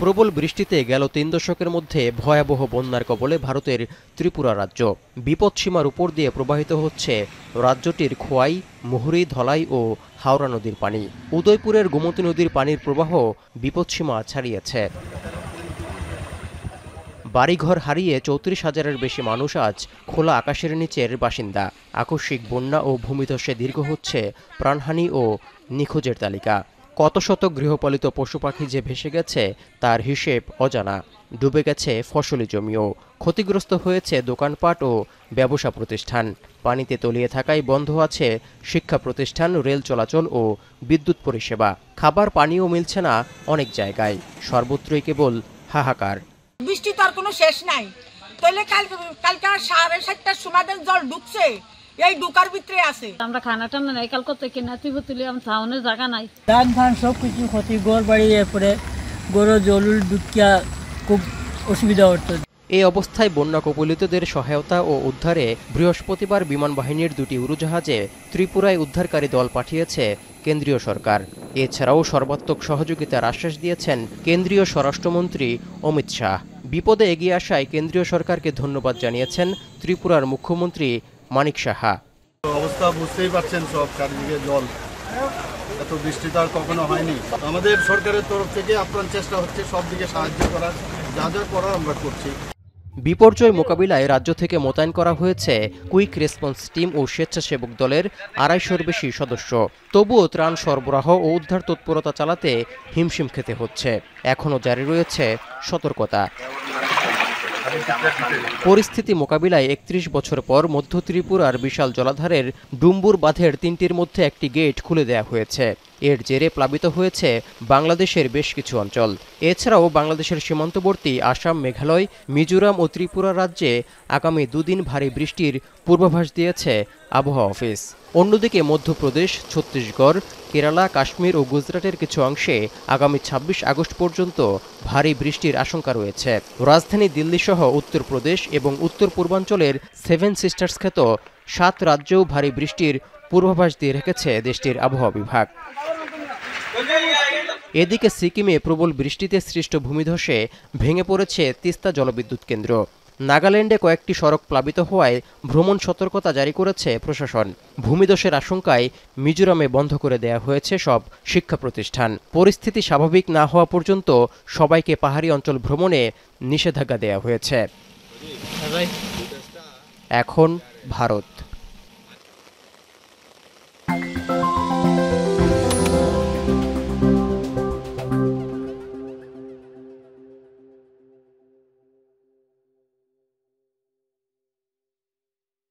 প্রবল বৃষ্টিতে গেল তিন দশকের মধ্যে ভয়াবহ বন্যার কবলে ভারতের ত্রিপুরা রাজ্য বিপদসীমার উপর দিয়ে প্রবাহিত হচ্ছে রাজ্যটির খোয়াই মুহুরি ধলাই ও হাওড়া নদীর পানি উদয়পুরের গোমতী নদীর পানির প্রবাহ বিপদসীমা ছাড়িয়েছে বাড়িঘর হারিয়ে চৌত্রিশ হাজারের বেশি মানুষ আজ খোলা আকাশের নিচের বাসিন্দা আকস্মিক বন্যা ও ভূমিধসে দীর্ঘ হচ্ছে প্রাণহানি ও নিখোঁজের তালিকা কত শত গৃহপালিত পশু পাখি যে ভেসে গেছে তার হিসেব অজানা ডুবে গেছে ফসলি জমিও ক্ষতিগ্রস্ত হয়েছে দোকানপাট ও ব্যবসা প্রতিষ্ঠান পানিতে তলিয়ে থাকায় বন্ধ আছে শিক্ষা প্রতিষ্ঠান রেল চলাচল ও বিদ্যুৎ পরিষেবা খাবার পানিও মিলছে না অনেক জায়গায় সর্বত্রই কেবল হাহাকার বৃষ্টি তার কোনো শেষ নাই তাহলে কালকে কালকে সাড়ে সাতটার সময় জল ঢুকছে এই দোকার ভিতরে আছে আমরা খানা টানা নাই কাল কত তুই তুলি আমার জায়গা নাই ধান সব কিছু ক্ষতি গড় বাড়ি এরপরে জলুল খুব অসুবিধা হতো এই অবস্থায় বন্যা কবলিতদের সহায়তা ও উদ্ধারে বৃহস্পতিবার বিমান বাহিনীর দুটি উড়োজাহাজে ত্রিপুরায় উদ্ধারকারী দল পাঠিয়েছে কেন্দ্রীয় সরকার এছাড়াও সর্বাত্মক সহযোগিতার আশ্বাস দিয়েছেন কেন্দ্রীয় স্বরাষ্ট্রমন্ত্রী অমিত শাহ বিপদে এগিয়ে আসায় কেন্দ্রীয় সরকারকে ধন্যবাদ জানিয়েছেন ত্রিপুরার মুখ্যমন্ত্রী মানিক সাহা অবস্থা বুঝতেই পারছেন সব চারিদিকে জল এত বৃষ্টি তো আর কখনো হয়নি আমাদের সরকারের তরফ থেকে আপ্রাণ চেষ্টা হচ্ছে সব দিকে সাহায্য করার যা যা করার আমরা করছি বিপর্যয় মোকাবিলায় রাজ্য থেকে মোতায়েন করা হয়েছে কুইক রেসপন্স টিম ও স্বেচ্ছাসেবক দলের আড়াইশোর বেশি সদস্য তবুও ত্রাণ সরবরাহ ও উদ্ধার তৎপরতা চালাতে হিমশিম খেতে হচ্ছে এখনও জারি রয়েছে সতর্কতা পরিস্থিতি মোকাবিলায় একত্রিশ বছর পর মধ্য ত্রিপুরার বিশাল জলাধারের ডুম্বুর বাঁধের তিনটির মধ্যে একটি গেট খুলে দেয়া হয়েছে এর জেরে প্লাবিত হয়েছে বাংলাদেশের বেশ কিছু অঞ্চল এছাড়াও বাংলাদেশের সীমান্তবর্তী আসাম মেঘালয় মিজোরাম ও ত্রিপুরা রাজ্যে আগামী দুদিন ভারী বৃষ্টির পূর্বাভাস দিয়েছে আবহাওয়া অফিস অন্যদিকে মধ্যপ্রদেশ ছত্তিশগড় কেরালা কাশ্মীর ও গুজরাটের কিছু অংশে আগামী ২৬ আগস্ট পর্যন্ত ভারী বৃষ্টির আশঙ্কা রয়েছে রাজধানী দিল্লিসহ উত্তরপ্রদেশ এবং উত্তর পূর্বাঞ্চলের সেভেন সিস্টার্স খ্যাত সাত রাজ্যেও ভারী বৃষ্টির পূর্বাভাস দিয়ে রেখেছে দেশটির আবহাওয়া বিভাগ এদিকে সিকিমে প্রবল বৃষ্টিতে সৃষ্ট ভূমিধসে ভেঙে পড়েছে তিস্তা জলবিদ্যুৎ কেন্দ্র নাগাল্যান্ডে কয়েকটি সড়ক প্লাবিত হওয়ায় ভ্রমণ সতর্কতা জারি করেছে প্রশাসন ভূমিদোষের আশঙ্কায় মিজোরামে বন্ধ করে দেয়া হয়েছে সব শিক্ষা প্রতিষ্ঠান পরিস্থিতি স্বাভাবিক না হওয়া পর্যন্ত সবাইকে পাহাড়ি অঞ্চল ভ্রমণে নিষেধাজ্ঞা দেয়া হয়েছে এখন ভারত